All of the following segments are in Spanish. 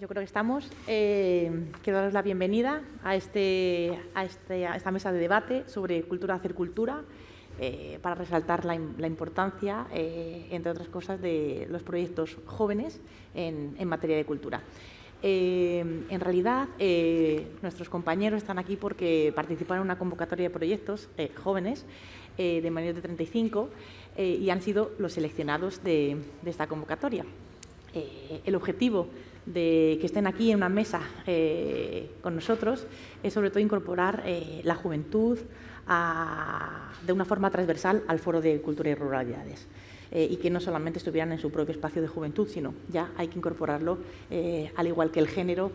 yo creo que estamos. Eh, quiero daros la bienvenida a, este, a, este, esta mesa de debate sobre cultura hacer cultura, eh, para resaltar la, importancia, eh, entre otras cosas, de los proyectos jóvenes en, materia de cultura. Eh, en realidad, nuestros compañeros están aquí porque participaron en una convocatoria de proyectos jóvenes de mayor de 35 y han sido los seleccionados de, de esta convocatoria. el objetivo de que estén aquí en una mesa eh, con nosotros es sobre todo incorporar eh, la juventud de una forma transversal al Foro de Cultura y Ruralidades. Eh, y que no solamente estuvieran en su propio espacio de juventud, sino ya hay que incorporarlo, al igual que el género,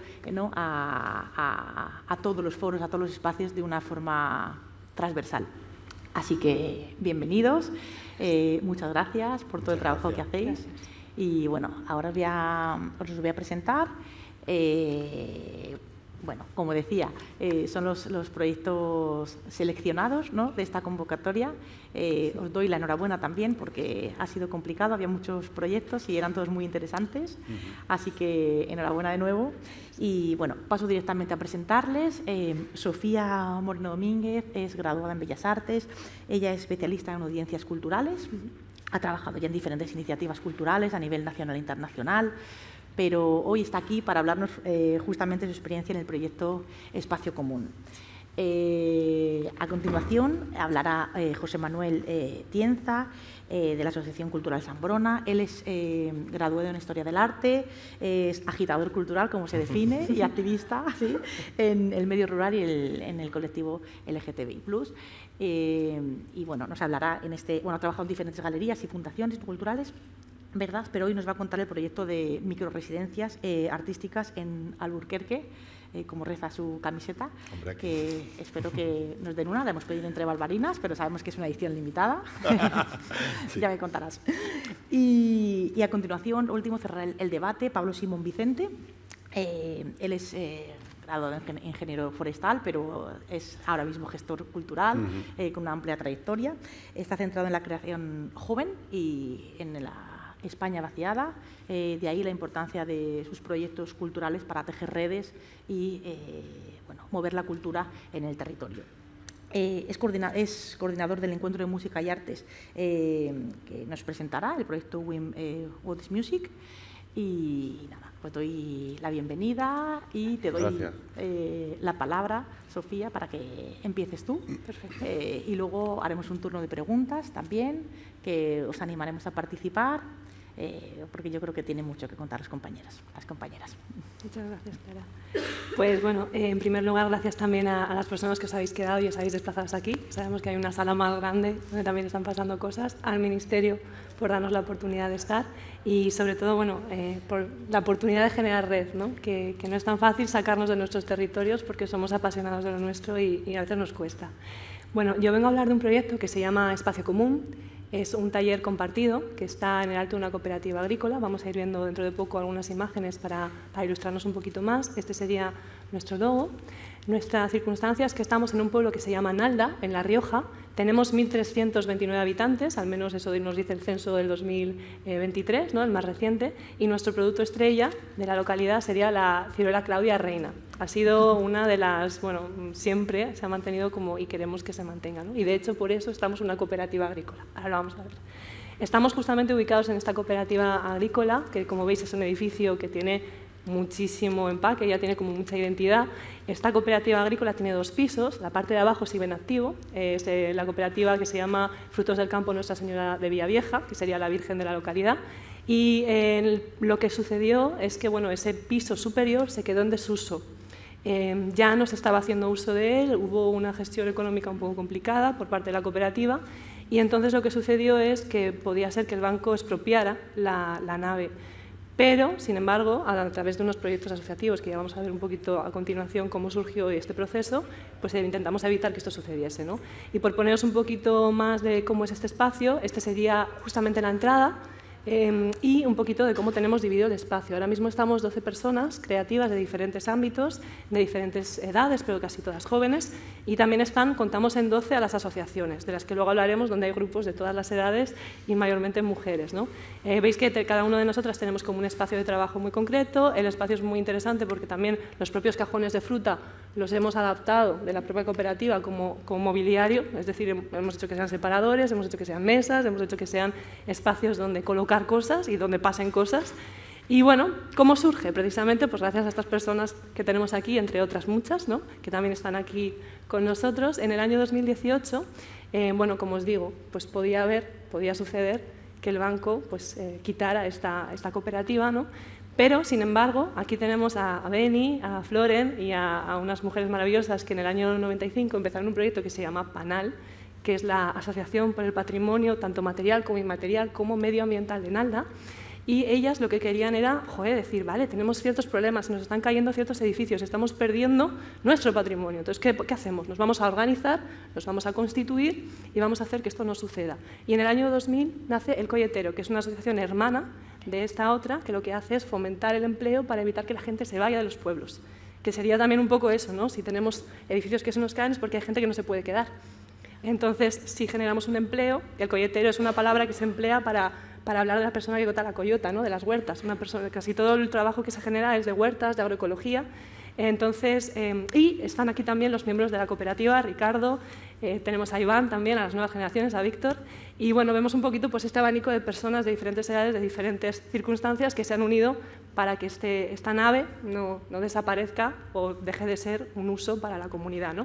a, todos los foros, a todos los espacios de una forma transversal. Así que bienvenidos, muchas gracias por todo el trabajo que hacéis. Y bueno, ahora os, voy a, os voy a presentar. Eh, bueno, como decía, eh, son los, los, proyectos seleccionados ¿no? de esta convocatoria. Eh, os doy la enhorabuena también porque ha sido complicado, había muchos proyectos y eran todos muy interesantes. Así que enhorabuena de nuevo. Y bueno, paso directamente a presentarles. Sofía Moreno Domínguez es graduada en Bellas Artes, ella es especialista en audiencias culturales. Ha trabajado ya en diferentes iniciativas culturales a nivel nacional e internacional, pero hoy está aquí para hablarnos eh, justamente de su experiencia en el proyecto Espacio Común. Eh, a continuación hablará eh, José Manuel eh, Tienza de la Asociación Cultural Zambrona. Él es graduado en Historia del Arte, es agitador cultural, como se define, y activista en el medio rural y en el colectivo LGTBI. y bueno, nos hablará en este. Bueno, ha trabajado en diferentes galerías y fundaciones culturales ¿verdad? Pero hoy nos va a contar el proyecto de microresidencias residencias artísticas en Alburquerque, eh, como reza su camiseta, que espero que nos den una, la hemos pedido entre barbarinas, pero sabemos que es una edición limitada, ya me contarás. Y, a continuación, último, cerrar el, debate, Pablo Simón Vicente, eh, él es... Eh, grado de ingeniero forestal, pero es ahora mismo gestor cultural con una amplia trayectoria. Está centrado en la creación joven y en la España vaciada, eh, de ahí la importancia de sus proyectos culturales para tejer redes y eh, bueno, mover la cultura en el territorio. Eh, es, coordina es, coordinador del Encuentro de Música y Artes que nos presentará el proyecto What is Music. Y nada, pues doy la bienvenida y te doy la palabra, Sofía, para que empieces tú. Perfecto. y luego haremos un turno de preguntas también, que os animaremos a participar eh, porque yo creo que tiene mucho que contar los las compañeras. Muchas gracias, Clara. Pues bueno, eh, en primer lugar, gracias también a, las personas que os habéis quedado y os habéis desplazado aquí. Sabemos que hay una sala más grande donde también están pasando cosas, al Ministerio por darnos la oportunidad de estar y sobre todo, bueno, eh, por la oportunidad de generar red, ¿no? Que, no es tan fácil sacarnos de nuestros territorios porque somos apasionados de lo nuestro y, y a veces nos cuesta. Bueno, yo vengo a hablar de un proyecto que se llama Espacio Común es un taller compartido que está en el alto de una cooperativa agrícola. Vamos a ir viendo dentro de poco algunas imágenes para, ilustrarnos un poquito más. Este sería nuestro logo. Nuestra circunstancia es que estamos en un pueblo que se llama Nalda, en La Rioja. Tenemos 1.329 habitantes, al menos eso nos dice el censo del 2023, ¿no? el más reciente, y nuestro producto estrella de la localidad sería la ciruela Claudia Reina. Ha sido una de las, bueno, siempre se ha mantenido como y queremos que se mantenga. ¿no? Y de hecho por eso estamos una cooperativa agrícola. Ahora lo vamos a ver. Estamos justamente ubicados en esta cooperativa agrícola, que como veis es un edificio que tiene muchísimo empaque, ya tiene como mucha identidad. Esta cooperativa agrícola tiene dos pisos, la parte de abajo sigue en activo, es eh, la cooperativa que se llama Frutos del Campo Nuestra Señora de Villavieja, que sería la Virgen de la localidad, y eh, lo que sucedió es que bueno, ese piso superior se quedó en desuso. Em, ya no se estaba haciendo uso de él, hubo una gestión económica un poco complicada por parte de la cooperativa y entonces lo que sucedió es que podía ser que el banco expropiara la, la nave. Pero, sin embargo, a través de unos proyectos asociativos, que ya vamos a ver un poquito a continuación cómo surgió este proceso, pues eh, intentamos evitar que esto sucediese. Y por poneros un poquito más de cómo es este espacio, este sería justamente la entrada, Em, y un poquito de cómo tenemos dividido el espacio. Ahora mismo estamos 12 personas creativas de diferentes ámbitos, de diferentes edades, pero casi todas jóvenes, y también están, contamos en 12 a las asociaciones, de las que luego hablaremos, donde hay grupos de todas las edades y mayormente mujeres. Eh, veis que cada uno de nosotras tenemos como un espacio de trabajo muy concreto, el espacio es muy interesante porque también los propios cajones de fruta los hemos adaptado de la propia cooperativa como mobiliario, es decir, hemos hecho que sean separadores, hemos hecho que sean mesas, hemos hecho que sean espacios donde colocar cosas y donde pasen cosas. Y bueno, ¿cómo surge? Precisamente pues gracias a estas personas que tenemos aquí, entre otras muchas, ¿no? que también están aquí con nosotros. En el año 2018, eh, bueno, como os digo, pues podía haber, podía suceder que el banco pues, eh, quitara esta, esta cooperativa, ¿no? pero sin embargo aquí tenemos a, Benny Beni, a Floren y a, unas mujeres maravillosas que en el año 95 empezaron un proyecto que se llama PANAL, que es la Asociación por el Patrimonio, tanto material como inmaterial, como medioambiental de Nalda. Y ellas lo que querían era, decir, vale, tenemos ciertos problemas, nos están cayendo ciertos edificios, estamos perdiendo nuestro patrimonio. Entonces, ¿qué, hacemos? Nos vamos a organizar, nos vamos a constituir y vamos a hacer que esto no suceda. Y en el año 2000 nace El Colletero, que es una asociación hermana de esta otra, que lo que hace es fomentar el empleo para evitar que la gente se vaya de los pueblos. Que sería también un poco eso, ¿no? Si tenemos edificios que se nos caen es porque hay gente que no se puede quedar. Entonces, si generamos un empleo, el coyetero es una palabra que se emplea para, hablar de la persona que cota la coyota, ¿no? de las huertas. casi todo el trabajo que se genera es de huertas, de agroecología. Entonces, eh, y están aquí también los miembros de la cooperativa, Ricardo, eh, tenemos a Iván también, a las nuevas generaciones, a Víctor. Y bueno, vemos un poquito pues, este abanico de personas de diferentes edades, de diferentes circunstancias que se han unido para que este, esta nave no, desaparezca o deje de ser un uso para la comunidad.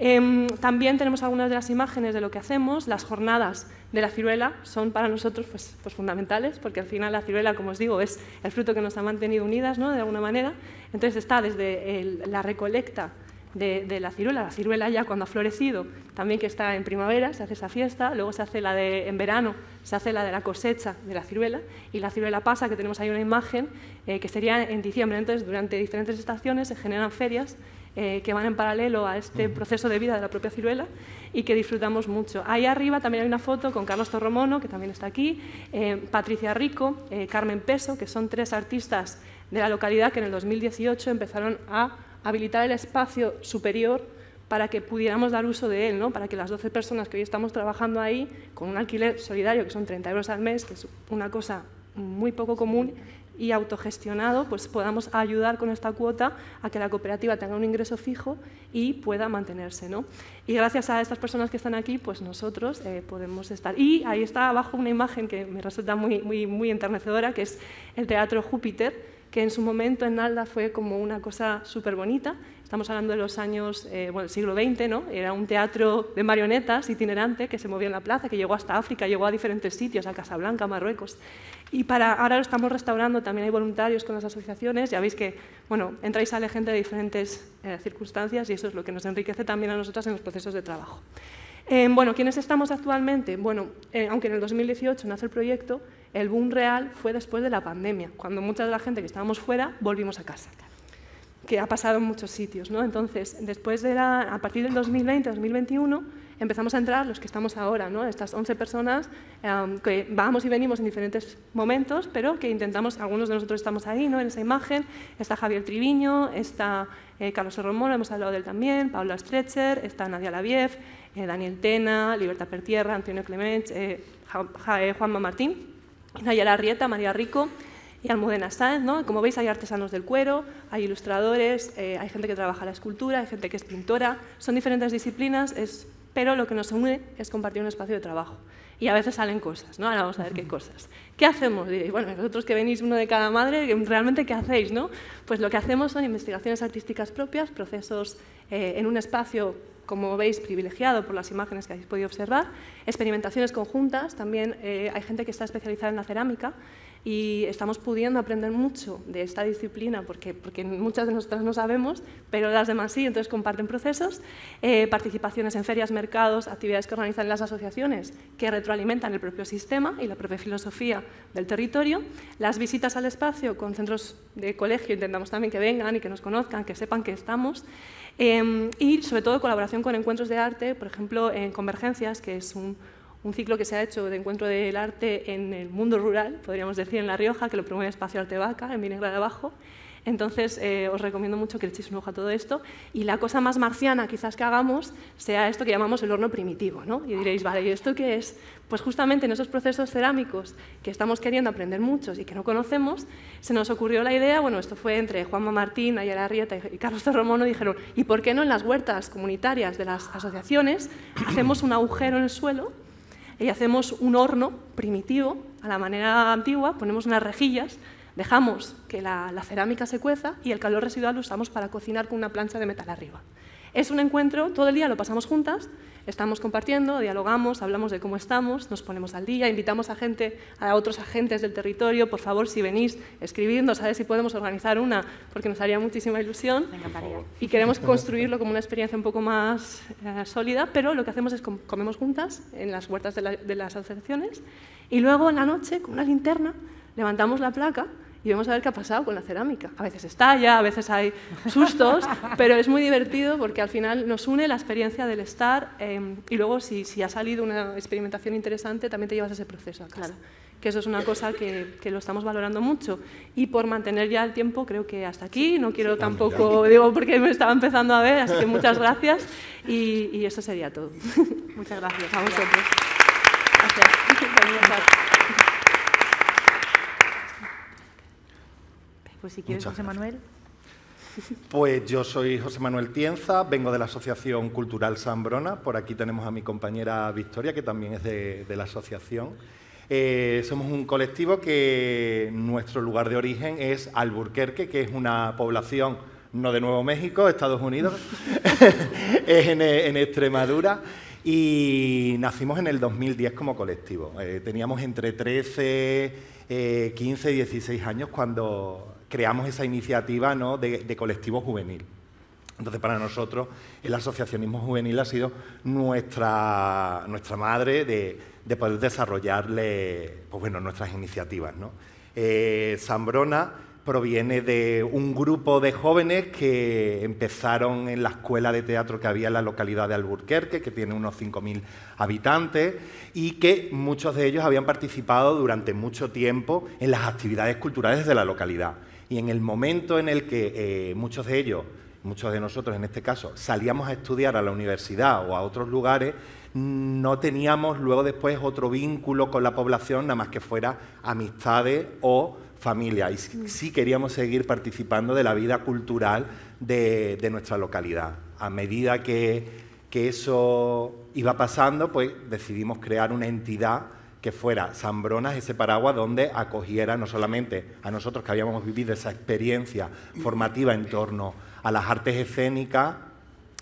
Em, también tenemos algunas de las imágenes de lo que hacemos. Las jornadas de la ciruela son para nosotros pues, pues, fundamentales, porque al final la ciruela, como os digo, es el fruto que nos ha mantenido unidas, ¿no? de alguna manera. Entonces está desde la recolecta de, la ciruela. La ciruela ya cuando ha florecido, también que está en primavera, se hace esa fiesta, luego se hace la de, en verano, se hace la de la cosecha de la ciruela, y la ciruela pasa, que tenemos ahí una imagen, eh, que sería en diciembre. Entonces, durante diferentes estaciones se generan ferias eh, que van en paralelo a este proceso de vida de la propia ciruela y que disfrutamos mucho. Ahí arriba también hay una foto con Carlos Torromono, que también está aquí, eh, Patricia Rico, eh, Carmen Peso, que son tres artistas de la localidad que en el 2018 empezaron a habilitar el espacio superior para que pudiéramos dar uso de él, ¿no? para que las 12 personas que hoy estamos trabajando ahí, con un alquiler solidario, que son 30 euros al mes, que es una cosa muy poco común, y autogestionado, pues podamos ayudar con esta cuota a que la cooperativa tenga un ingreso fijo y pueda mantenerse. ¿no? Y gracias a estas personas que están aquí, pues nosotros eh, podemos estar. Y ahí está abajo una imagen que me resulta muy, muy, muy enternecedora, que es el Teatro Júpiter, que en su momento en Alda fue como una cosa súper bonita Estamos hablando de los años, eh, bueno, el siglo XX, ¿no? Era un teatro de marionetas itinerante que se movía en la plaza, que llegó hasta África, llegó a diferentes sitios, a Casablanca, Marruecos. Y para, ahora lo estamos restaurando, también hay voluntarios con las asociaciones, ya veis que, bueno, entra y sale gente de diferentes eh, circunstancias y eso es lo que nos enriquece también a nosotras en los procesos de trabajo. Eh, bueno, ¿quiénes estamos actualmente? Bueno, aunque en el 2018 nace el proyecto, el boom real fue después de la pandemia, cuando mucha de la gente que estábamos fuera volvimos a casa que ha pasado en muchos sitios. ¿no? Entonces, después de la, a partir del 2020-2021 empezamos a entrar los que estamos ahora, ¿no? estas 11 personas em, que vamos y venimos en diferentes momentos, pero que intentamos, algunos de nosotros estamos ahí ¿no? en esa imagen, está Javier Triviño, está eh, Carlos Romero, hemos hablado de él también, Paula Strecher, está Nadia Labiev, eh, Daniel Tena, Libertad Pertierra, Antonio eh, Juan Juanma Martín, Nayara Rieta, María Rico y Almudena Sáenz. ¿no? Como veis, hay artesanos del cuero, hay ilustradores, eh, hay gente que trabaja la escultura, hay gente que es pintora. Son diferentes disciplinas, es, pero lo que nos une es compartir un espacio de trabajo. Y a veces salen cosas, ¿no? Ahora vamos a ver qué cosas. ¿Qué hacemos? bueno, vosotros que venís uno de cada madre, ¿realmente qué hacéis, no? Pues lo que hacemos son investigaciones artísticas propias, procesos eh, en un espacio como veis, privilegiado por las imágenes que habéis podido observar. Experimentaciones conjuntas, también eh, hay gente que está especializada en la cerámica y estamos pudiendo aprender mucho de esta disciplina porque, porque muchas de nosotras no sabemos, pero las demás sí, entonces comparten procesos, eh, participaciones en ferias, mercados, actividades que organizan las asociaciones que retroalimentan el propio sistema y la propia filosofía del territorio, las visitas al espacio con centros de colegio, intentamos también que vengan y que nos conozcan, que sepan que estamos, em, y sobre todo colaboración con encuentros de arte, por ejemplo, en Convergencias, que es un un ciclo que se ha hecho de encuentro del arte en el mundo rural, podríamos decir en La Rioja, que lo promueve Espacio Arte Vaca, en Vinegra de Abajo. Entonces, eh, os recomiendo mucho que echéis un ojo a todo esto. Y la cosa más marciana quizás que hagamos sea esto que llamamos el horno primitivo. ¿no? Y diréis, vale, ¿y esto qué es? Pues justamente en esos procesos cerámicos que estamos queriendo aprender muchos y que no conocemos, se nos ocurrió la idea, bueno, esto fue entre Juanma Martín, Ayala Rieta y Carlos Torromono, dijeron, ¿y por qué no en las huertas comunitarias de las asociaciones hacemos un agujero en el suelo? y hacemos un horno primitivo, a la manera antigua, ponemos unas rejillas, dejamos que la, cerámica se cueza y el calor residual lo usamos para cocinar con una plancha de metal arriba. Es un encuentro, todo el día lo pasamos juntas, estamos compartiendo, dialogamos, hablamos de cómo estamos, nos ponemos al día, invitamos a gente, a otros agentes del territorio, por favor, si venís, escribiendo, a ver si podemos organizar una, porque nos haría muchísima ilusión. Y queremos construirlo como una experiencia un poco más eh, sólida, pero lo que hacemos es comemos juntas en las huertas de, de las asociaciones y luego en la noche, con una linterna, levantamos la placa y vamos a ver qué ha pasado con la cerámica. A veces estalla, a veces hay sustos, pero es muy divertido porque al final nos une la experiencia del estar em, y luego si, si, ha salido una experimentación interesante también te llevas ese proceso Claro. Que eso es una cosa que, que, lo estamos valorando mucho. Y por mantener ya el tiempo, creo que hasta aquí. No quiero tampoco, digo, porque me estaba empezando a ver, así que muchas gracias. Y, y eso sería todo. muchas gracias a vosotros. gracias. Pues si quieres, José Manuel. Pues yo soy José Manuel Tienza, vengo de la Asociación Cultural Sambrona. Por aquí tenemos a mi compañera Victoria, que también es de, la asociación. Eh, somos un colectivo que nuestro lugar de origen es Alburquerque, que es una población no de Nuevo México, Estados Unidos, es en, Extremadura. Y nacimos en el 2010 como colectivo. Eh, teníamos entre 13, 15 eh, y 16 años cuando creamos esa iniciativa de, colectivo juvenil. Entonces, para nosotros, el asociacionismo juvenil ha sido nuestra, madre de, poder desarrollarle pues nuestras iniciativas. ¿no? Eh, proviene de un grupo de jóvenes que empezaron en la escuela de teatro que había en la localidad de Alburquerque, que tiene unos 5.000 habitantes, y que muchos de ellos habían participado durante mucho tiempo en las actividades culturales de la localidad. Y en el momento en el que eh, muchos de ellos, muchos de nosotros en este caso, salíamos a estudiar a la universidad o a otros lugares, no teníamos luego después otro vínculo con la población, nada más que fuera amistades o familia. Y sí queríamos seguir participando de la vida cultural de, nuestra localidad. A medida que, que eso iba pasando, pues decidimos crear una entidad que fuera Zambronas ese paraguas donde acogiera no solamente a nosotros que habíamos vivido esa experiencia formativa en torno a las artes escénicas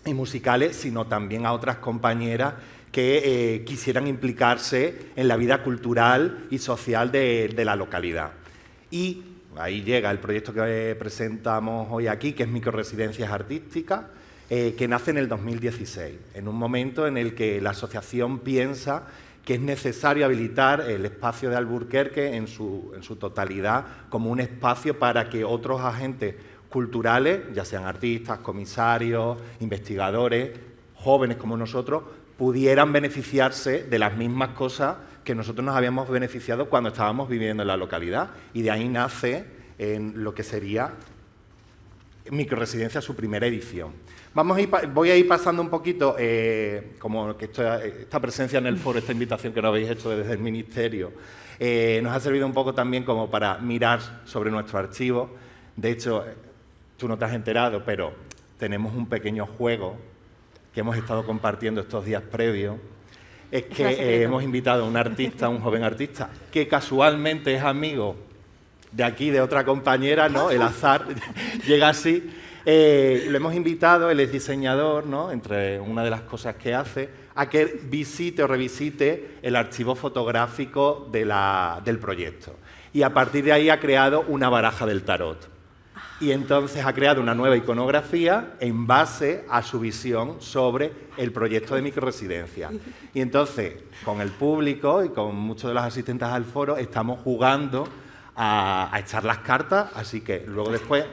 y musicales, sino también a otras compañeras que eh, quisieran implicarse en la vida cultural y social de, la localidad. Y ahí llega el proyecto que eh, presentamos hoy aquí, que es Microresidencias Artísticas, eh, que nace en el 2016, en un momento en el que la asociación piensa que es necesario habilitar el espacio de Alburquerque en su, en su totalidad como un espacio para que otros agentes culturales, ya sean artistas, comisarios, investigadores, jóvenes como nosotros, pudieran beneficiarse de las mismas cosas que nosotros nos habíamos beneficiado cuando estábamos viviendo en la localidad. Y de ahí nace en lo que sería Microresidencia, su primera edición. Vamos a ir, voy a ir pasando un poquito, eh, como que esta, presencia en el foro, esta invitación que nos habéis hecho desde el Ministerio, eh, nos ha servido un poco también como para mirar sobre nuestro archivo. De hecho, tú no te has enterado, pero tenemos un pequeño juego que hemos estado compartiendo estos días previos. Es que eh, hemos invitado a un artista, un joven artista, que casualmente es amigo de aquí, de otra compañera, ¿no? El azar llega así. Eh, lo hemos invitado, él es diseñador, entre una de las cosas que hace, a que visite o revisite el archivo fotográfico del proyecto. Y a partir de ahí ha creado una baraja del tarot. Y entonces ha creado una nueva iconografía en base a su visión sobre el proyecto de microresidencia. Y entonces, con el público y con muchos de los asistentes al foro, estamos jugando a echar las cartas, así que luego después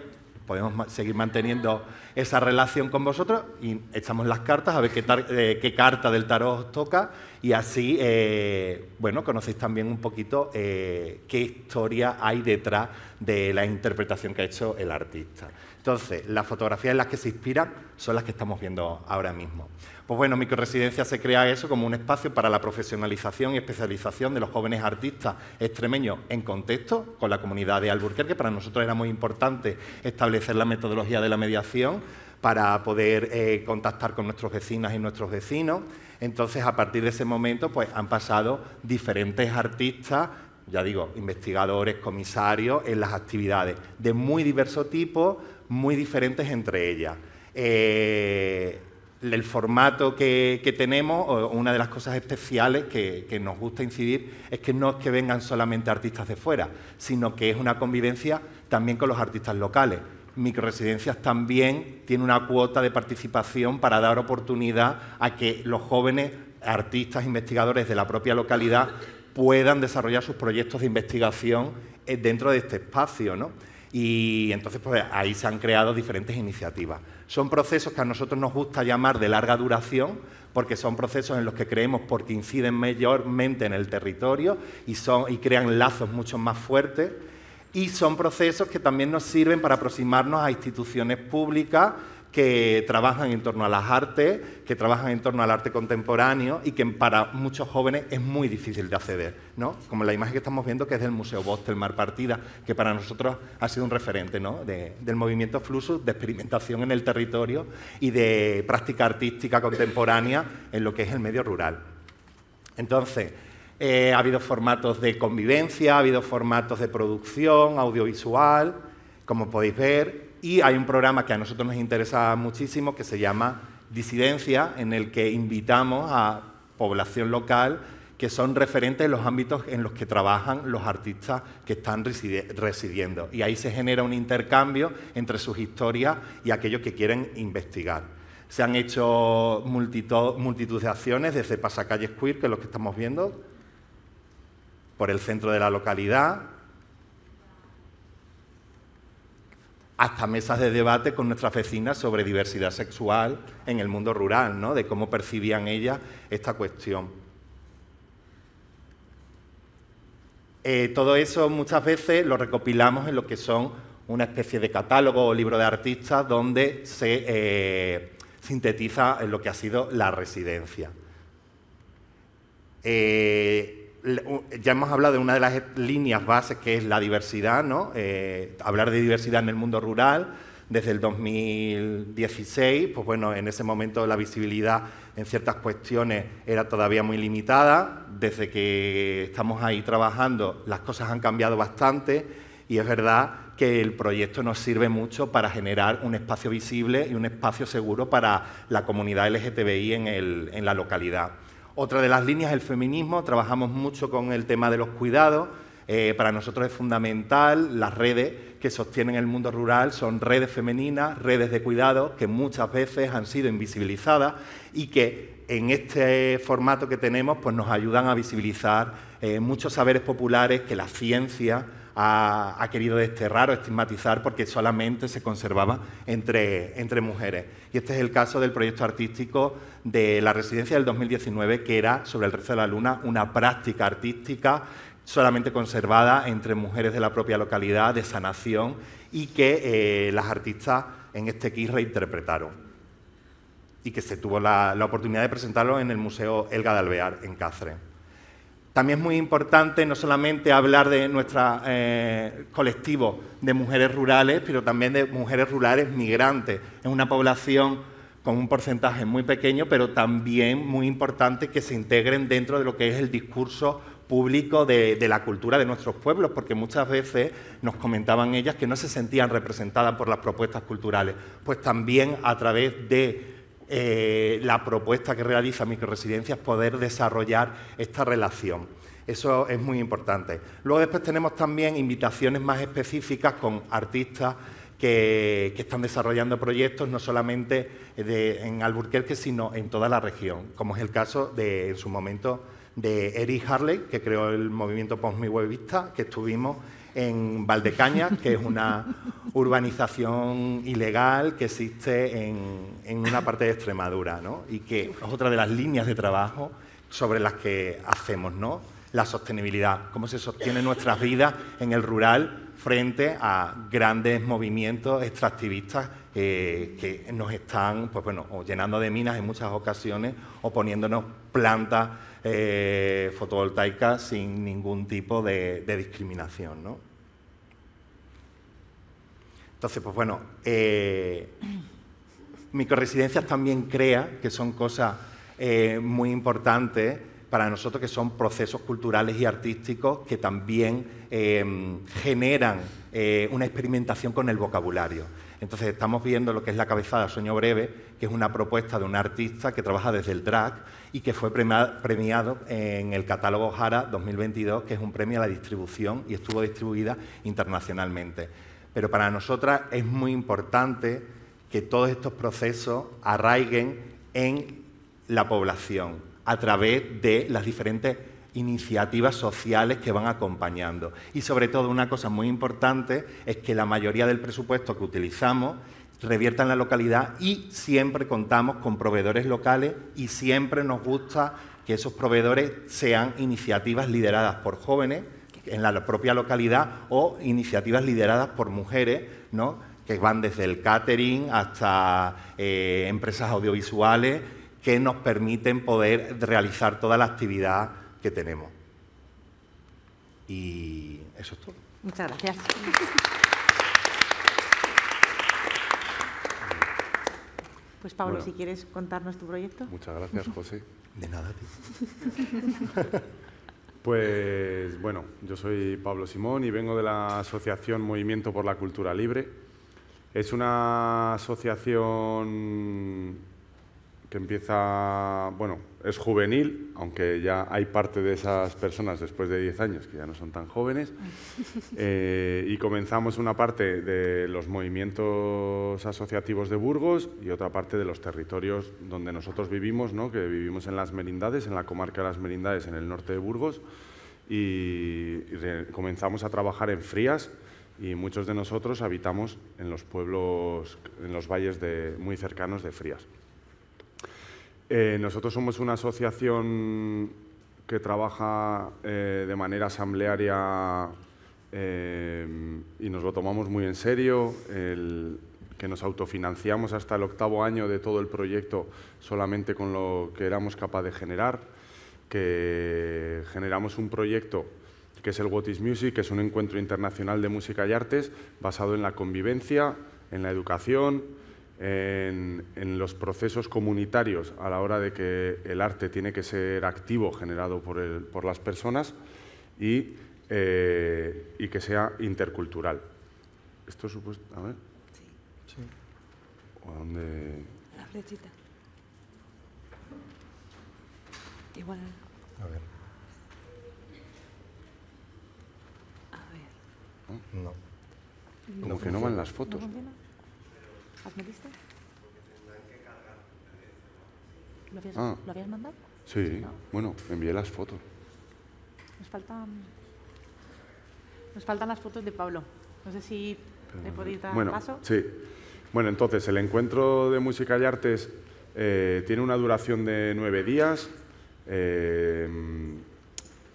podemos seguir manteniendo esa relación con vosotros y echamos las cartas a ver qué, eh, carta del tarot os toca y así, eh, bueno, conocéis también un poquito eh, qué historia hay detrás de la interpretación que ha hecho el artista. Entonces, las fotografías en las que se inspiran son las que estamos viendo ahora mismo. Pues bueno, Residencia se crea eso como un espacio para la profesionalización y especialización de los jóvenes artistas extremeños en contexto con la comunidad de Alburquerque. Para nosotros era muy importante establecer la metodología de la mediación para poder eh, contactar con nuestros vecinas y nuestros vecinos. Entonces, a partir de ese momento, pues han pasado diferentes artistas ya digo, investigadores, comisarios, en las actividades de muy diverso tipo, muy diferentes entre ellas. Eh, el formato que, tenemos, una de las cosas especiales que, nos gusta incidir es que no es que vengan solamente artistas de fuera, sino que es una convivencia también con los artistas locales. Microresidencias también tiene una cuota de participación para dar oportunidad a que los jóvenes artistas, investigadores de la propia localidad puedan desarrollar sus proyectos de investigación eh, dentro de este espacio. Y entonces pues, ahí se han creado diferentes iniciativas. Son procesos que a nosotros nos gusta llamar de larga duración, porque son procesos en los que creemos porque inciden mayormente en el territorio y, y crean lazos mucho más fuertes. Y son procesos que también nos sirven para aproximarnos a instituciones públicas que trabajan en torno a las artes, que trabajan en torno al arte contemporáneo y que para muchos jóvenes es muy difícil de acceder, ¿no? Como la imagen que estamos viendo que es del Museo Mar Partida, que para nosotros ha sido un referente, del movimiento Fluxus, de experimentación en el territorio y de práctica artística contemporánea en lo que es el medio rural. Entonces, eh, ha habido formatos de convivencia, ha habido formatos de producción audiovisual, como podéis ver, y hay un programa que a nosotros nos interesa muchísimo que se llama Disidencia, en el que invitamos a población local que son referentes en los ámbitos en los que trabajan los artistas que están residiendo. Y ahí se genera un intercambio entre sus historias y aquellos que quieren investigar. Se han hecho multitud, de acciones desde Pasacalles Queer, que es lo que estamos viendo, por el centro de la localidad, hasta mesas de debate con nuestras vecinas sobre diversidad sexual en el mundo rural, ¿no? de cómo percibían ellas esta cuestión. Eh, todo eso muchas veces lo recopilamos en lo que son una especie de catálogo o libro de artistas donde se eh, sintetiza lo que ha sido la residencia. Eh, ya hemos hablado de una de las líneas bases que es la diversidad, ¿no? Eh, hablar de diversidad en el mundo rural. Desde el 2016, pues bueno, en ese momento la visibilidad en ciertas cuestiones era todavía muy limitada. Desde que estamos ahí trabajando, las cosas han cambiado bastante y es verdad que el proyecto nos sirve mucho para generar un espacio visible y un espacio seguro para la comunidad LGTBI en la localidad. Otra de las líneas, es el feminismo, trabajamos mucho con el tema de los cuidados. Eh, para nosotros es fundamental las redes que sostienen el mundo rural, son redes femeninas, redes de cuidado, que muchas veces han sido invisibilizadas y que en este formato que tenemos pues nos ayudan a visibilizar eh, muchos saberes populares que la ciencia ha, querido desterrar o estigmatizar porque solamente se conservaba entre, mujeres. Y este es el caso del proyecto artístico de la residencia del 2019, que era sobre el rezo de la luna, una práctica artística solamente conservada entre mujeres de la propia localidad, de sanación, y que eh, las artistas en este kit reinterpretaron y que se tuvo la, la oportunidad de presentarlo en el Museo Elga de Alvear, en Cáceres. También es muy importante no solamente hablar de nuestro eh, colectivo de mujeres rurales, pero también de mujeres rurales migrantes. Es una población con un porcentaje muy pequeño, pero también muy importante que se integren dentro de lo que es el discurso público de, de, la cultura de nuestros pueblos, porque muchas veces nos comentaban ellas que no se sentían representadas por las propuestas culturales. Pues también a través de eh, la propuesta que realiza es poder desarrollar esta relación. Eso es muy importante. Luego después tenemos también invitaciones más específicas con artistas que, están desarrollando proyectos no solamente en Alburquerque, sino en toda la región, como es el caso de, en su momento de Eric Harley, que creó el movimiento Post Mi que estuvimos en Valdecaña, que es una urbanización ilegal que existe en, en una parte de Extremadura, ¿no? y que es otra de las líneas de trabajo sobre las que hacemos, ¿no? la sostenibilidad, cómo se sostiene nuestras vidas en el rural frente a grandes movimientos extractivistas eh, que nos están pues bueno, llenando de minas en muchas ocasiones o poniéndonos plantas eh, fotovoltaicas sin ningún tipo de, discriminación. Entonces, pues bueno, eh, microresidencias también crea, que son cosas eh, muy importantes para nosotros, que son procesos culturales y artísticos que también generan una experimentación con el vocabulario. Entonces estamos viendo lo que es la cabezada Sueño Breve, que es una propuesta de un artista que trabaja desde el drag y que fue premiado en el catálogo Jara 2022, que es un premio a la distribución y estuvo distribuida internacionalmente. Pero para nosotras es muy importante que todos estos procesos arraiguen en la población a través de las diferentes iniciativas sociales que van acompañando. Y sobre todo, una cosa muy importante es que la mayoría del presupuesto que utilizamos revierta en la localidad y siempre contamos con proveedores locales y siempre nos gusta que esos proveedores sean iniciativas lideradas por jóvenes en la propia localidad o iniciativas lideradas por mujeres, que van desde el catering hasta eh, empresas audiovisuales que nos permiten poder realizar toda la actividad que tenemos. Y eso es todo. Muchas gracias. Pues Pablo, si quieres contarnos tu proyecto. Muchas gracias, José. De nada, tío. pues bueno, yo soy Pablo Simón y vengo de la Asociación Movimiento por la Cultura Libre. Es una asociación que empieza, bueno, es juvenil, aunque ya hay parte de esas personas después de 10 años que ya no son tan jóvenes, eh, y comenzamos una parte de los movimientos asociativos de Burgos y otra parte de los territorios donde nosotros vivimos, ¿no? que vivimos en las Merindades, en la comarca de las Merindades, en el norte de Burgos, y comenzamos a trabajar en Frías y muchos de nosotros habitamos en los pueblos, en los valles muy cercanos de Frías. Eh, nosotros somos una asociación que trabaja eh, de manera asamblearia eh, y nos lo tomamos muy en serio, que nos autofinanciamos hasta el octavo año de todo el proyecto solamente con lo que éramos capaz de generar, que generamos un proyecto que es el What is Music, que es un encuentro internacional de música y artes basado en la convivencia, en la educación, en, los procesos comunitarios a la hora de que el arte tiene que ser activo, generado por, por las personas eh, y, que sea intercultural. Esto supuesto. A ver. Sí. sí. dónde? La flechita. Igual. A ver. A ver. No. Como que no van las fotos. Ah. ¿Lo habías, mandado? Sí, bueno, envié las fotos. Nos faltan, nos faltan las fotos de Pablo. No sé si le podéis dar bueno, paso. Sí. Bueno, entonces, el encuentro de música y artes eh, tiene una duración de nueve días. Eh,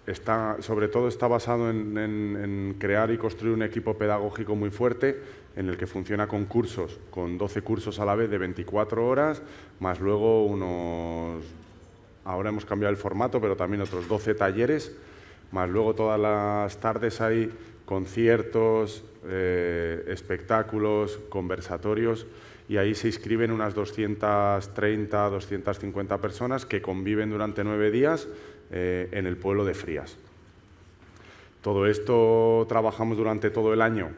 está, sobre todo está basado en, en, crear y construir un equipo pedagógico muy fuerte en el que funciona con cursos, con 12 cursos a la vez de 24 horas, más luego unos, ahora hemos cambiado el formato, pero también otros 12 talleres, más luego todas las tardes hay conciertos, eh, espectáculos, conversatorios, y ahí se inscriben unas 230, 250 personas que conviven durante nueve días eh, en el pueblo de Frías. Todo esto trabajamos durante todo el año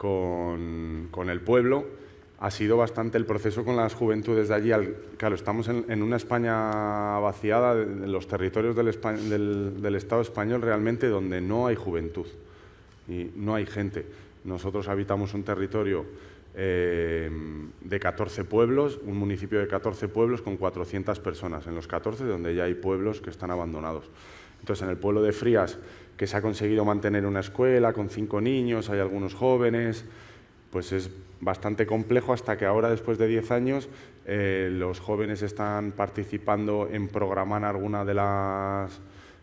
con, con el pueblo, ha sido bastante el proceso con las juventudes de allí. claro, estamos en, una España vaciada, en los territorios del, del, Estado español realmente donde no hay juventud y no hay gente. Nosotros habitamos un territorio eh, de 14 pueblos, un municipio de 14 pueblos con 400 personas. En los 14 donde ya hay pueblos que están abandonados. Entonces, en el pueblo de Frías que se ha conseguido mantener una escuela con cinco niños, hay algunos jóvenes, pues es bastante complejo hasta que ahora, después de 10 años, eh, los jóvenes están participando en programar alguna de las,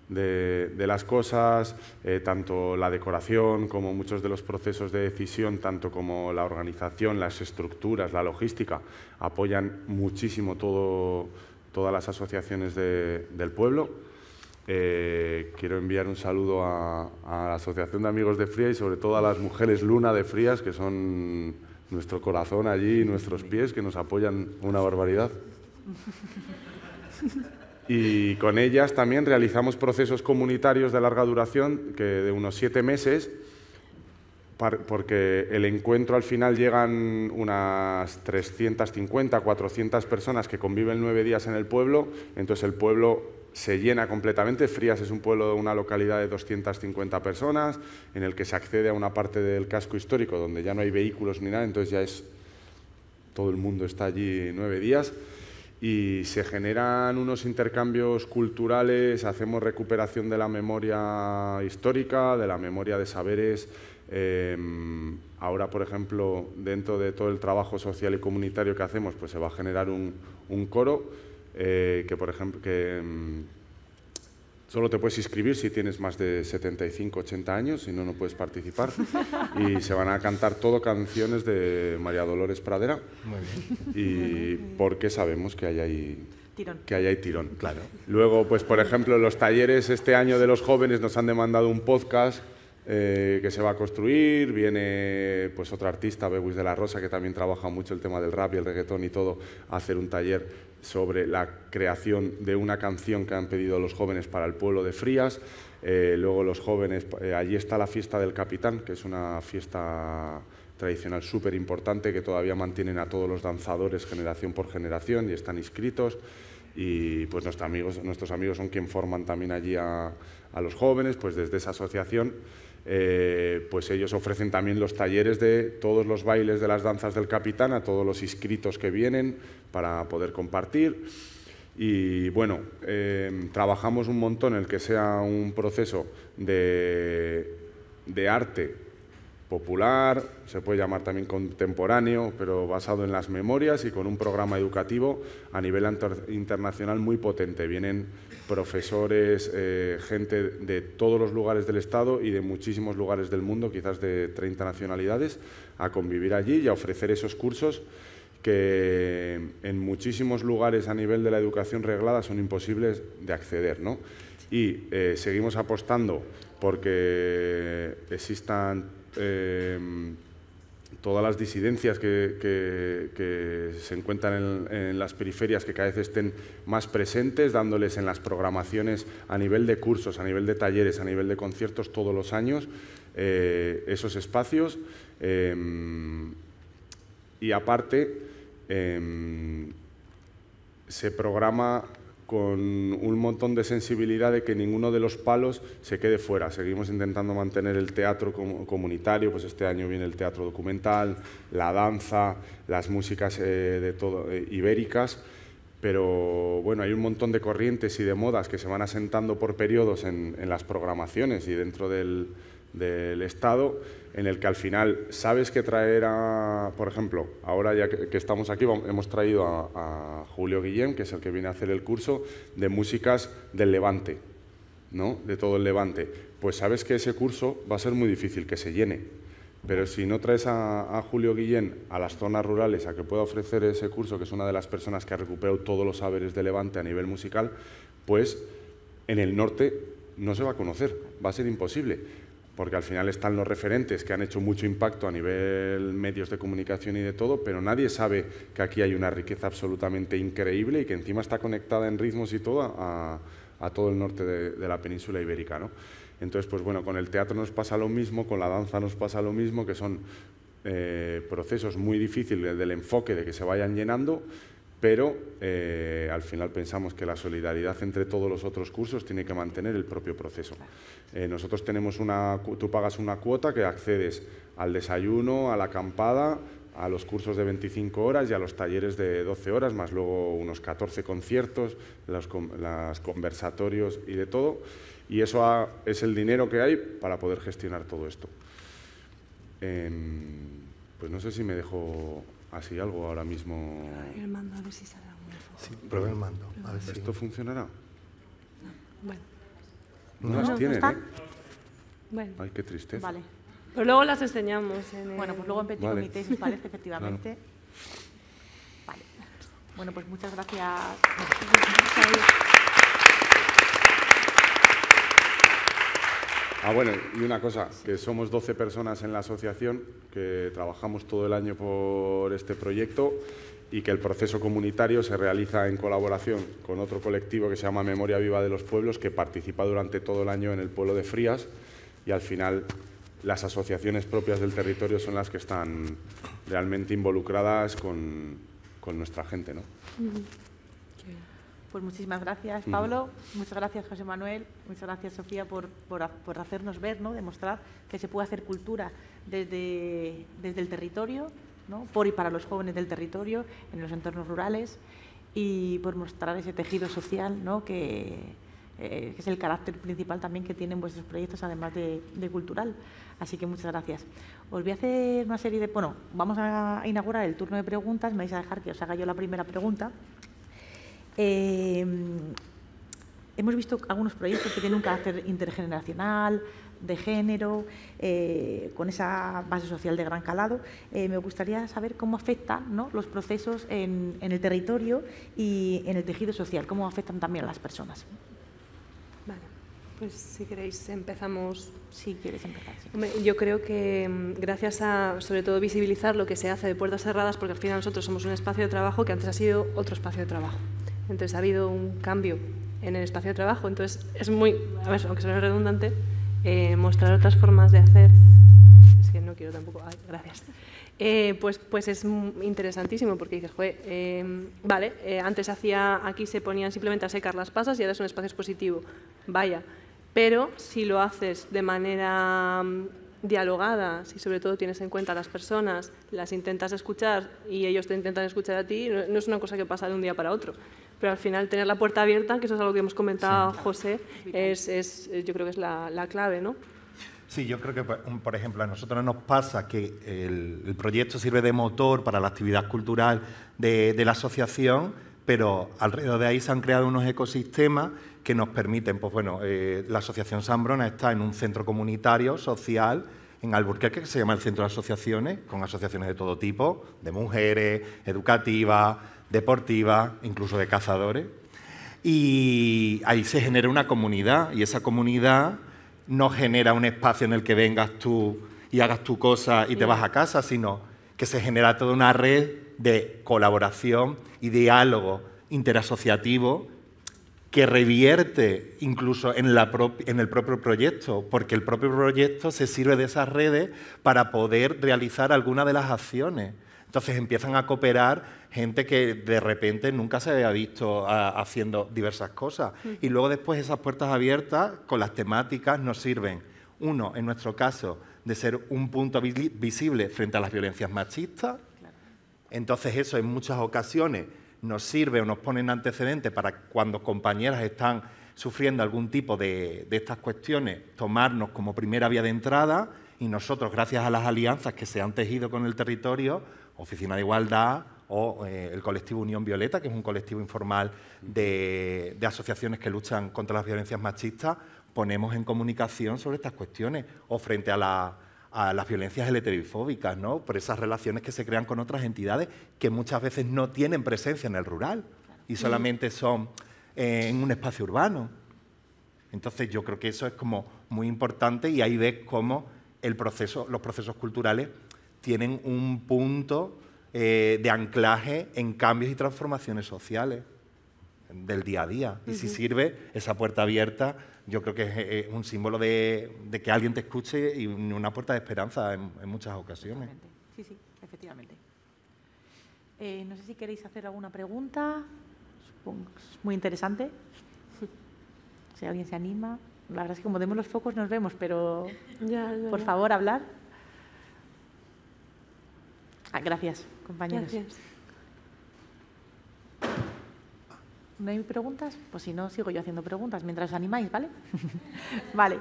de, las cosas, eh, tanto la decoración como muchos de los procesos de decisión, tanto como la organización, las estructuras, la logística, apoyan muchísimo todas las asociaciones del pueblo. Eh, quiero enviar un saludo a, la Asociación de Amigos de Fría y sobre todo a las mujeres Luna de Frías, que son nuestro corazón allí, nuestros pies, que nos apoyan una barbaridad. Y con ellas también realizamos procesos comunitarios de larga duración, que de unos siete meses, porque el encuentro al final llegan unas 350, 400 personas que conviven nueve días en el pueblo, entonces el pueblo se llena completamente. Frías es un pueblo, una localidad de 250 personas, en el que se accede a una parte del casco histórico donde ya no hay vehículos ni nada, entonces ya es todo el mundo está allí nueve días y se generan unos intercambios culturales, hacemos recuperación de la memoria histórica, de la memoria de saberes. Em, ahora, por ejemplo, dentro de todo el trabajo social y comunitario que hacemos, pues se va a generar un coro eh, que por ejemplo, que mm, solo te puedes inscribir si tienes más de 75, 80 años, si no, no puedes participar. y se van a cantar todo canciones de María Dolores Pradera. Muy bien. Y porque sabemos que hay ahí Que ahí hay tirón. Claro. Luego, pues por ejemplo, los talleres este año de los jóvenes nos han demandado un podcast eh, que se va a construir, viene pues otra artista, Bewis de la Rosa, que también trabaja mucho el tema del rap y el reggaetón y todo, a hacer un taller sobre la creación de una canción que han pedido los jóvenes para el pueblo de Frías. Eh, luego los jóvenes, eh, allí está la fiesta del capitán, que es una fiesta tradicional súper importante que todavía mantienen a todos los danzadores generación por generación y están inscritos y pues nuestros amigos, nuestros amigos son quien forman también allí a los jóvenes, pues desde esa asociación eh, pues ellos ofrecen también los talleres de todos los bailes de las danzas del capitán a todos los inscritos que vienen para poder compartir. Y bueno, eh, trabajamos un montón en el que sea un proceso de, de arte popular, se puede llamar también contemporáneo, pero basado en las memorias y con un programa educativo a nivel internacional muy potente. Vienen profesores, eh, gente de todos los lugares del Estado y de muchísimos lugares del mundo, quizás de 30 nacionalidades, a convivir allí y a ofrecer esos cursos que en muchísimos lugares a nivel de la educación reglada son imposibles de acceder. Y eh, seguimos apostando porque existan eh, todas las disidencias que, se encuentran en, las periferias que cada vez estén más presentes, dándoles en las programaciones a nivel de cursos, a nivel de talleres, a nivel de conciertos todos los años, eh, esos espacios. Em, y aparte, em, se programa con un montón de sensibilidad de que ninguno de los palos se quede fuera. Seguimos intentando mantener el teatro comunitario, pues este año viene el teatro documental, la danza, las músicas eh, de todo, eh, ibéricas, pero bueno, hay un montón de corrientes y de modas que se van asentando por periodos en, las programaciones y dentro del Estado en el que al final sabes que traer a, por ejemplo, ahora ya que, estamos aquí, hemos traído a, Julio Guillén, que es el que viene a hacer el curso de músicas del Levante, ¿no? De todo el Levante. Pues sabes que ese curso va a ser muy difícil que se llene. Pero si no traes a, a Julio Guillén a las zonas rurales a que pueda ofrecer ese curso, que es una de las personas que ha recuperado todos los saberes de Levante a nivel musical, pues en el norte no se va a conocer, va a ser imposible porque al final están los referentes que han hecho mucho impacto a nivel medios de comunicación y de todo, pero nadie sabe que aquí hay una riqueza absolutamente increíble y que encima está conectada en ritmos y todo a, todo el norte de, la península ibérica. Entonces, pues bueno, con el teatro nos pasa lo mismo, con la danza nos pasa lo mismo, que son eh, procesos muy difíciles del enfoque de que se vayan llenando pero eh, al final pensamos que la solidaridad entre todos los otros cursos tiene que mantener el propio proceso. Eh, nosotros tenemos una, tú pagas una cuota que accedes al desayuno, a la acampada, a los cursos de 25 horas y a los talleres de 12 horas, más luego unos 14 conciertos, los, conversatorios y de todo. Y eso es el dinero que hay para poder gestionar todo esto. Em, pues no sé si me dejo así algo ahora mismo. El mando, a ver si sale alguna foto. Sí, prueba el mando. A ver ¿Esto funcionará? No, bueno. No, las no, ¿eh? Bueno. Ay, qué tristeza. Vale. Pero luego las enseñamos. En Bueno, pues luego en Petit vale. Comité, si parece, efectivamente. Vale. Bueno, pues muchas gracias. Ah, bueno, y una cosa, que somos 12 personas en la asociación, que trabajamos todo el año por este proyecto y que el proceso comunitario se realiza en colaboración con otro colectivo que se llama Memoria Viva de los Pueblos, que participa durante todo el año en el pueblo de Frías y al final las asociaciones propias del territorio son las que están realmente involucradas con, nuestra gente. ¿no? Pues muchísimas gracias, Pablo. Muchas gracias, José Manuel. Muchas gracias, Sofía, por, por, hacernos ver, ¿no? demostrar que se puede hacer cultura desde, desde el territorio, ¿no? por y para los jóvenes del territorio, en los entornos rurales, y por mostrar ese tejido social ¿no? Eh, que, es el carácter principal también que tienen vuestros proyectos, además de, de, cultural. Así que muchas gracias. Os voy a hacer una serie de... Bueno, vamos a inaugurar el turno de preguntas. Me vais a dejar que os haga yo la primera pregunta Em, hemos visto algunos proyectos que tienen un carácter intergeneracional, de género, eh, con esa base social de gran calado. Eh, me gustaría saber cómo afectan los procesos en, el territorio y en el tejido social, cómo afectan también a las personas. pues si queréis empezamos. Si quieres empezar. Yo creo que mm, gracias a, sobre todo, visibilizar lo que se hace de puertas cerradas, porque al final nosotros somos un espacio de trabajo que antes ha sido otro espacio de trabajo. Entonces ha habido un cambio en el espacio de trabajo. Entonces es muy, a ver, aunque suene redundante, eh, mostrar otras formas de hacer. Es que no quiero tampoco. Ay, gracias. Eh, pues, pues es interesantísimo porque dices, Joder, eh, vale, antes hacía aquí se ponían simplemente a secar las pasas y ahora es un espacio expositivo. Vaya. Pero si lo haces de manera dialogadas y sobre todo tienes en cuenta a las personas, las intentas escuchar y ellos te intentan escuchar a ti, no, es una cosa que pasa de un día para otro. Pero al final tener la puerta abierta, que eso es algo que hemos comentado José, es, eh, yo creo que es la, clave, ¿no? Sí, yo creo que, por ejemplo, a nosotros nos pasa que el, proyecto sirve de motor para la actividad cultural de, de la asociación, pero alrededor de ahí se han creado unos ecosistemas que nos permiten, pues bueno, eh, la Asociación Sambrona está en un centro comunitario, social, en Alburquerque, que se llama el Centro de Asociaciones, con asociaciones de todo tipo, de mujeres, educativas, deportivas, incluso de cazadores. Y ahí se genera una comunidad y esa comunidad no genera un espacio en el que vengas tú y hagas tu cosa y te vas a casa, sino que se genera toda una red de colaboración y diálogo interasociativo que revierte incluso en, el propio proyecto, porque el propio proyecto se sirve de esas redes para poder realizar alguna de las acciones. Entonces empiezan a cooperar gente que de repente nunca se había visto ah, haciendo diversas cosas. Mm. Y luego después esas puertas abiertas con las temáticas nos sirven, uno, en nuestro caso, de ser un punto visible frente a las violencias machistas. Entonces eso en muchas ocasiones nos sirve o nos pone en antecedente para cuando compañeras están sufriendo algún tipo de, estas cuestiones, tomarnos como primera vía de entrada y nosotros, gracias a las alianzas que se han tejido con el territorio, Oficina de Igualdad o eh, el colectivo Unión Violeta, que es un colectivo informal de, de asociaciones que luchan contra las violencias machistas, ponemos en comunicación sobre estas cuestiones o frente a la a las violencias heterofóbicas, ¿no? por esas relaciones que se crean con otras entidades que muchas veces no tienen presencia en el rural y solamente son eh, en un espacio urbano. Entonces yo creo que eso es como muy importante y ahí ves cómo los procesos culturales tienen un punto eh, de anclaje en cambios y transformaciones sociales del día a día. Y si sirve esa puerta abierta yo creo que es, eh, un símbolo de, que alguien te escuche y una puerta de esperanza en, muchas ocasiones. Sí, sí, efectivamente. Eh, no sé si queréis hacer alguna pregunta. es muy interesante. Si alguien se anima. La verdad es que como demos los focos nos vemos, pero por favor, hablar. Ah, gracias, compañeros. ¿No hay preguntas? Pues si no, sigo yo haciendo preguntas mientras os animáis, ¿vale? vale.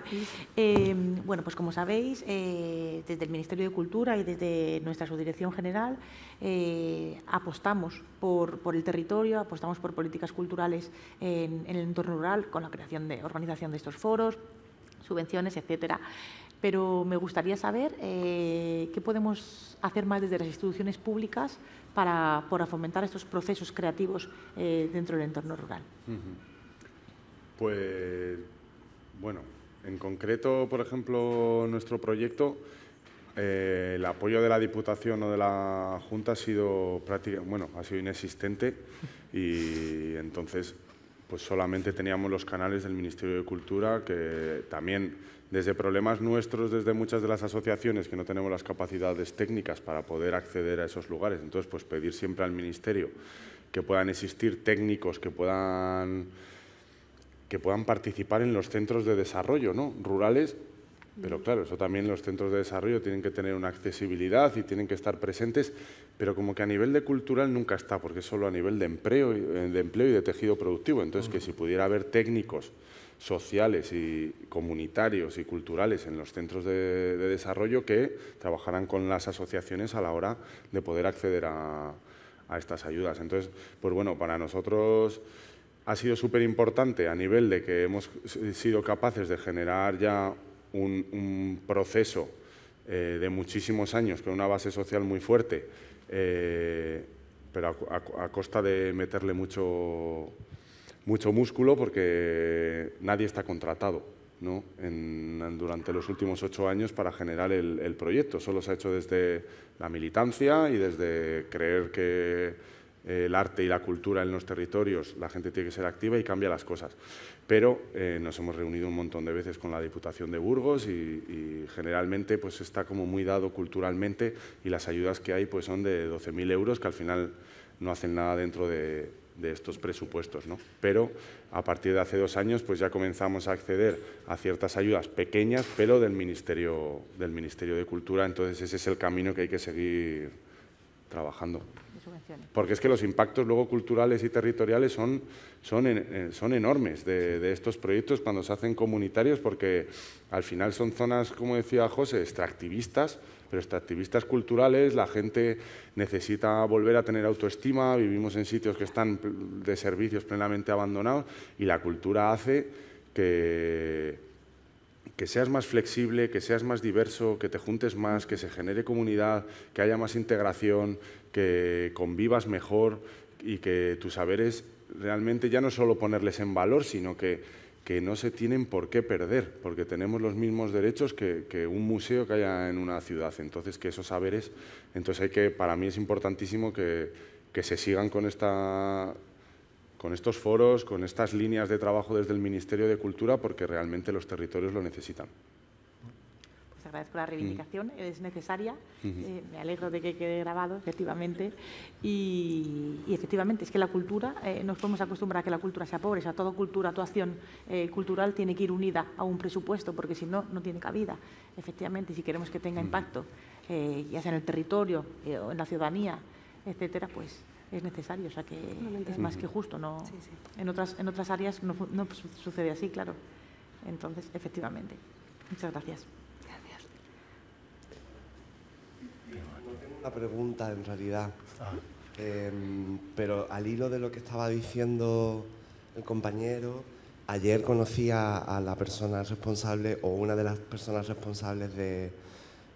Em, bueno, pues como sabéis, eh, desde el Ministerio de Cultura y desde nuestra subdirección general eh, apostamos por, el territorio, apostamos por políticas culturales en, en el entorno rural con la creación de organización de estos foros, subvenciones, etcétera pero me gustaría saber eh, qué podemos hacer más desde las instituciones públicas para, fomentar estos procesos creativos eh, dentro del entorno rural. Pues, bueno, en concreto, por ejemplo, nuestro proyecto, eh, el apoyo de la Diputación o de la Junta ha sido, prácticamente, bueno, ha sido inexistente y entonces pues solamente teníamos los canales del Ministerio de Cultura, que también desde problemas nuestros, desde muchas de las asociaciones que no tenemos las capacidades técnicas para poder acceder a esos lugares. Entonces, pues pedir siempre al Ministerio que puedan existir técnicos que puedan, que puedan participar en los centros de desarrollo ¿no? rurales pero claro, eso también los centros de desarrollo tienen que tener una accesibilidad y tienen que estar presentes pero como que a nivel de cultural nunca está, porque es solo a nivel de empleo, eh, de empleo y de tejido productivo. Entonces, que si pudiera haber técnicos sociales y comunitarios y culturales en los centros de, desarrollo que trabajaran con las asociaciones a la hora de poder acceder a, estas ayudas. Entonces, pues bueno, para nosotros ha sido súper importante a nivel de que hemos sido capaces de generar ya un, proceso eh, de muchísimos años con una base social muy fuerte eh, pero a, costa de meterle mucho, mucho músculo porque nadie está contratado ¿no? durante los últimos ocho años para generar el proyecto. Solo se ha hecho desde la militancia y desde creer que eh, el arte y la cultura en los territorios, la gente tiene que ser activa y cambia las cosas. Pero eh, nos hemos reunido un montón de veces con la Diputación de Burgos y, generalmente pues está como muy dado culturalmente y las ayudas que hay pues son de 12.000 euros que al final no hacen nada dentro de, estos presupuestos. Pero a partir de hace dos años pues ya comenzamos a acceder a ciertas ayudas pequeñas pero del Ministerio, del Ministerio de Cultura, entonces ese es el camino que hay que seguir trabajando. Porque es que los impactos luego culturales y territoriales son, son, eh, son enormes de, de, estos proyectos cuando se hacen comunitarios, porque al final son zonas, como decía José, extractivistas, pero extractivistas culturales, la gente necesita volver a tener autoestima, vivimos en sitios que están de servicios plenamente abandonados y la cultura hace que que seas más flexible, que seas más diverso, que te juntes más, que se genere comunidad, que haya más integración, que convivas mejor y que tus saberes realmente ya no solo ponerles en valor, sino que, que no se tienen por qué perder, porque tenemos los mismos derechos que, un museo que haya en una ciudad. Entonces, que esos saberes, entonces hay que, para mí es importantísimo que se sigan con esta con estos foros, con estas líneas de trabajo desde el Ministerio de Cultura, porque realmente los territorios lo necesitan. Pues agradezco la reivindicación, es necesaria, eh, me alegro de que quede grabado, efectivamente, y, efectivamente es que la cultura, eh, nos podemos acostumbrar a que la cultura sea pobre, o sea, toda cultura, toda acción eh, cultural tiene que ir unida a un presupuesto, porque si no, no tiene cabida, efectivamente, si queremos que tenga impacto, ya sea en el territorio o en la ciudadanía, etcétera, pues es necesario, o sea que es más que justo. No, En, otras, en otras áreas no, no sucede así, claro. Entonces, efectivamente. Muchas gracias. Gracias. una pregunta en realidad, em, pero al hilo de lo que estaba diciendo el compañero, ayer conocí a, a la persona responsable o una de las personas responsables de,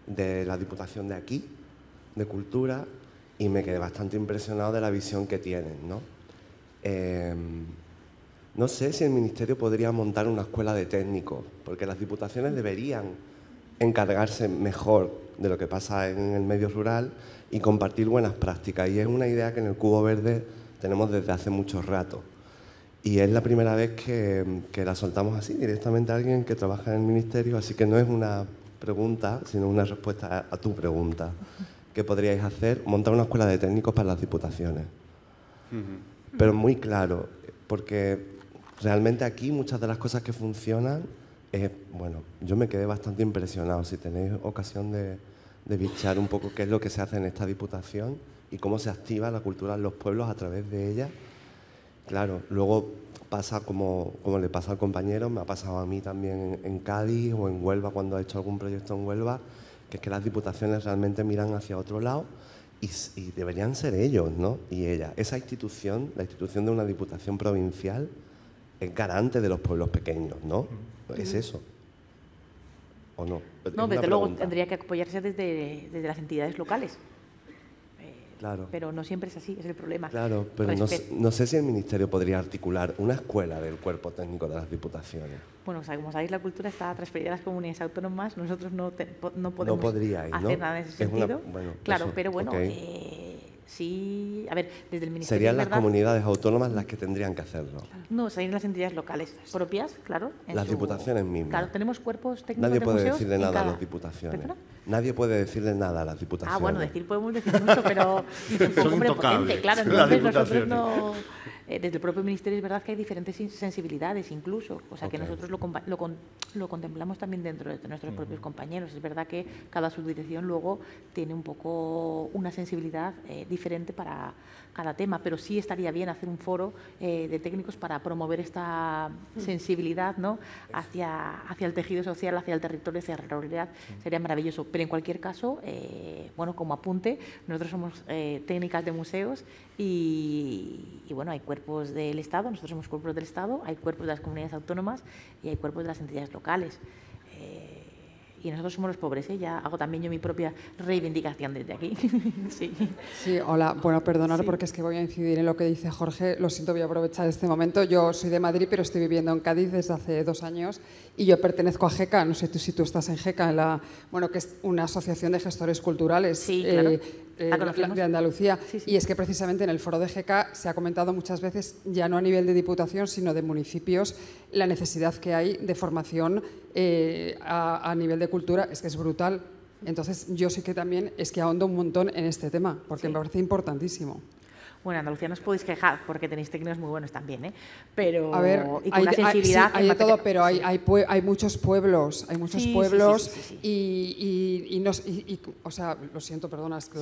de la Diputación de aquí, de Cultura, y me quedé bastante impresionado de la visión que tienen. ¿no? Eh, no sé si el Ministerio podría montar una escuela de técnicos, porque las diputaciones deberían encargarse mejor de lo que pasa en el medio rural y compartir buenas prácticas. Y es una idea que en el Cubo Verde tenemos desde hace mucho rato. Y es la primera vez que, que la soltamos así, directamente a alguien que trabaja en el Ministerio, así que no es una pregunta, sino una respuesta a tu pregunta que podríais hacer, montar una escuela de técnicos para las diputaciones. Pero muy claro, porque realmente aquí muchas de las cosas que funcionan, es, bueno, yo me quedé bastante impresionado. Si tenéis ocasión de, de bichar un poco qué es lo que se hace en esta diputación y cómo se activa la cultura en los pueblos a través de ella, claro, luego pasa como, le pasa al compañero, me ha pasado a mí también en, en Cádiz o en Huelva cuando ha hecho algún proyecto en Huelva que es que las diputaciones realmente miran hacia otro lado y, deberían ser ellos, ¿no? Y ella. Esa institución, la institución de una diputación provincial, es garante de los pueblos pequeños, ¿no? Es eso. ¿O no? No, desde luego tendría que apoyarse desde las entidades locales. Pero no siempre es así, es el problema. Claro, pero no, sé si el Ministerio podría articular una escuela del cuerpo técnico de las diputaciones. Bueno, como sabéis, la cultura está transferida a las comunidades autónomas, nosotros no, no podemos hacer nada en ese sentido. claro, pero bueno, eh, Sí, a ver, desde el Ministerio ¿Serían las comunidades autónomas las que tendrían que hacerlo? No, serían las entidades locales propias, claro. Las diputaciones mismas. Claro, tenemos cuerpos técnicos Nadie puede decirle nada a las diputaciones. Nadie puede decirle nada a las diputaciones. Ah, bueno, decir podemos decir mucho, pero... Son intocables. Potente, claro, entonces nosotros eh, desde el propio Ministerio es verdad que hay diferentes sensibilidades incluso, o sea que nosotros lo, lo, contemplamos también dentro de nuestros propios compañeros. Es verdad que cada subdirección luego tiene un poco una sensibilidad eh, diferente para, cada tema, pero sí estaría bien hacer un foro eh, de técnicos para promover esta mm. sensibilidad ¿no? hacia, hacia el tejido social, hacia el territorio, hacia la realidad. Mm. Sería maravilloso. Pero en cualquier caso, eh, bueno, como apunte, nosotros somos eh, técnicas de museos y, y, bueno, hay cuerpos del Estado, nosotros somos cuerpos del Estado, hay cuerpos de las comunidades autónomas y hay cuerpos de las entidades locales y nosotros somos los pobres, y ¿eh? ya hago también yo mi propia reivindicación desde aquí. sí. hola, bueno, perdonar porque es que voy a incidir en lo que dice Jorge, lo siento, voy a aprovechar este momento. Yo soy de Madrid, pero estoy viviendo en Cádiz desde hace dos años y yo pertenezco a GECA, no sé tú, si tú estás en GECA, en la, bueno, que es una asociación de gestores culturales. Eh, eh, de Andalucía. Y es que precisamente en el foro de GECA se ha comentado muchas veces, ya no a nivel de diputación, sino de municipios, la necesidad que hay de formación eh, a, nivel de cultura es que es brutal. Entonces yo sí que también es que ahondo un montón en este tema, porque me parece importantísimo. Bueno, Andalucía no os podéis quejar porque tenéis técnicos muy buenos también, ¿eh? Pero a ver, hay, sensibilidad hay, hay de todo, pero hay, hay, hay, muchos pueblos, hay muchos pueblos y, y, y, o sea, lo siento, perdona, es, que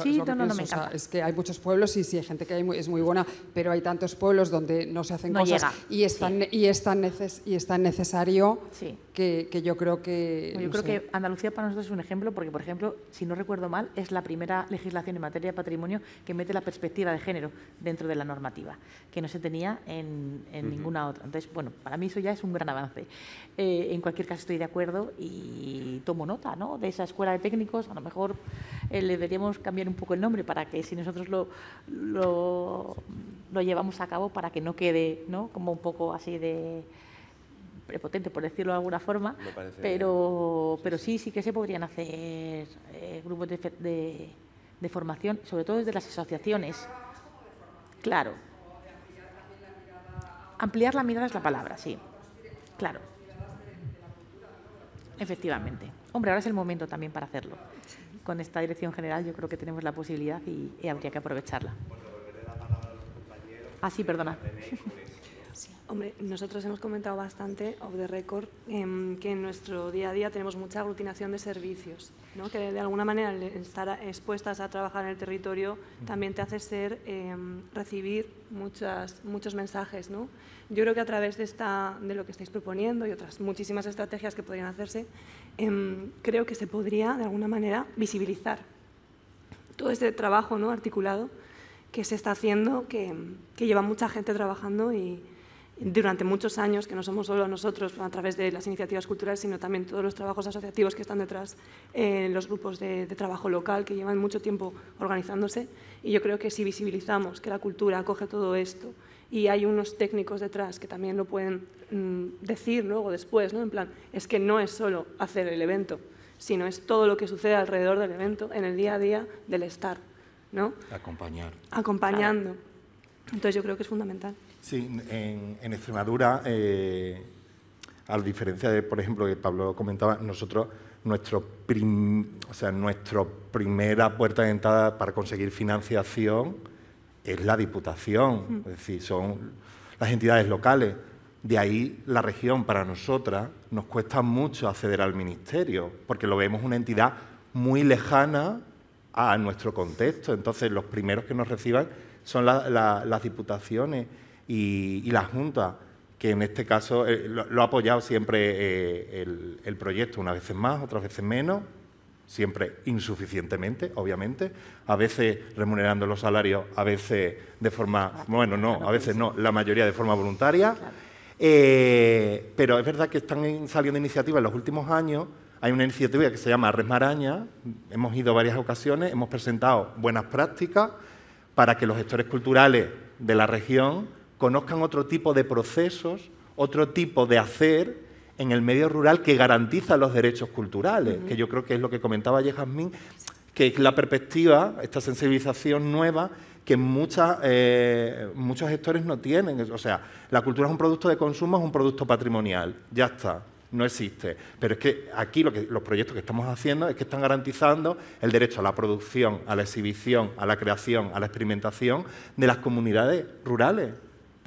es que hay muchos pueblos y sí hay gente que es muy buena, pero hay tantos pueblos donde no se hacen cosas y están y neces, y es necesario. Sí que, yo creo que... Yo creo que Andalucía para nosotros es un ejemplo porque, por ejemplo, si no recuerdo mal, es la primera legislación en materia de patrimonio que mete la perspectiva de género dentro de la normativa, que no se tenía en, ninguna otra. Entonces, bueno, para mí eso ya es un gran avance. Eh, en cualquier caso, estoy de acuerdo y tomo nota ¿no? de esa escuela de técnicos. A lo mejor eh, le deberíamos cambiar un poco el nombre para que si nosotros lo, lo, lo llevamos a cabo, para que no quede ¿no? como un poco así de prepotente, por decirlo de alguna forma, pero, pero sí, sí que se podrían hacer eh, grupos de, de, formación, sobre todo desde las asociaciones. Claro. Ampliar la mirada es la palabra, sí. Claro. Efectivamente. Hombre, ahora es el momento también para hacerlo. Con esta dirección general yo creo que tenemos la posibilidad y, habría que aprovecharla. Ah, sí, perdona. Hombre, nosotros hemos comentado bastante, off the record, em, que en nuestro día a día tenemos mucha aglutinación de servicios, ¿no? que de alguna manera estar expuestas a trabajar en el territorio también te hace ser, em, recibir muchas, muchos mensajes. ¿no? Yo creo que a través de, esta, de lo que estáis proponiendo y otras muchísimas estrategias que podrían hacerse, em, creo que se podría de alguna manera visibilizar todo este trabajo ¿no? articulado que se está haciendo, que, que lleva mucha gente trabajando y durante muchos años, que no somos solo nosotros a través de las iniciativas culturales, sino también todos los trabajos asociativos que están detrás en eh, los grupos de, trabajo local que llevan mucho tiempo organizándose. Y yo creo que si visibilizamos que la cultura acoge todo esto y hay unos técnicos detrás que también lo pueden mm, decir luego, después, ¿no? en plan, es que no es solo hacer el evento, sino es todo lo que sucede alrededor del evento, en el día a día del estar. ¿no? Acompañar. Acompañando. Entonces yo creo que es fundamental. Sí, en, Extremadura, eh, a diferencia de, por ejemplo, que Pablo comentaba, nosotros, nuestro o sea, nuestra primera puerta de entrada para conseguir financiación es la Diputación, es decir, son las entidades locales. De ahí la región para nosotras nos cuesta mucho acceder al Ministerio, porque lo vemos una entidad muy lejana a nuestro contexto. Entonces, los primeros que nos reciban son las diputaciones y, la Junta, que en este caso eh, lo, ha apoyado siempre eh, el, proyecto, unas veces más, otras veces menos, siempre insuficientemente, obviamente, a veces remunerando los salarios, a veces de forma, bueno, no, a veces no, la mayoría de forma voluntaria. Eh, pero es verdad que están saliendo iniciativas en los últimos años. Hay una iniciativa que se llama Resmaraña, hemos ido varias ocasiones, hemos presentado buenas prácticas para que los gestores culturales de la región conozcan otro tipo de procesos, otro tipo de hacer en el medio rural que garantiza los derechos culturales, que yo creo que es lo que comentaba ayer que es la perspectiva, esta sensibilización nueva que eh, muchos gestores no tienen. O sea, la cultura es un producto de consumo, es un producto patrimonial, ya está, no existe. Pero es que aquí lo que, los proyectos que estamos haciendo es que están garantizando el derecho a la producción, a la exhibición, a la creación, a la experimentación de las comunidades rurales.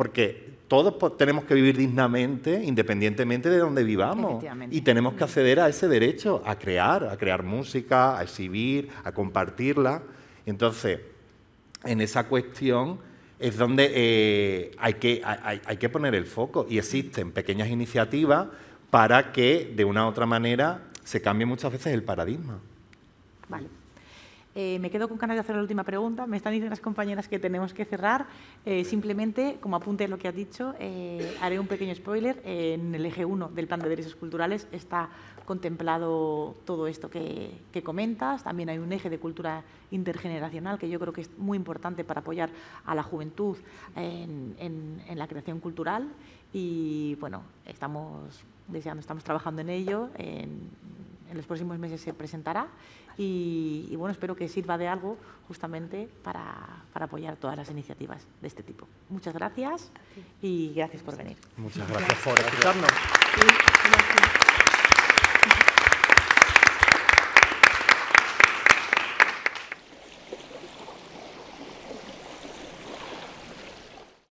Porque todos tenemos que vivir dignamente, independientemente de donde vivamos. Y tenemos que acceder a ese derecho, a crear, a crear música, a exhibir, a compartirla. Entonces, en esa cuestión es donde eh, hay, que, hay, hay que poner el foco. Y existen pequeñas iniciativas para que, de una u otra manera, se cambie muchas veces el paradigma. Vale. Eh, me quedo con ganas de hacer la última pregunta. Me están diciendo las compañeras que tenemos que cerrar. Eh, simplemente, como apunte lo que ha dicho, eh, haré un pequeño spoiler. en el eje 1 del Plan de Derechos Culturales está contemplado todo esto que, comentas. También hay un eje de cultura intergeneracional que yo creo que es muy importante para apoyar a la juventud en, la creación cultural. Y bueno, estamos deseando, estamos trabajando en ello. en los próximos meses se presentará y, bueno, espero que sirva de algo justamente para, apoyar todas las iniciativas de este tipo. Muchas gracias y gracias por venir. Muchas gracias por escucharnos.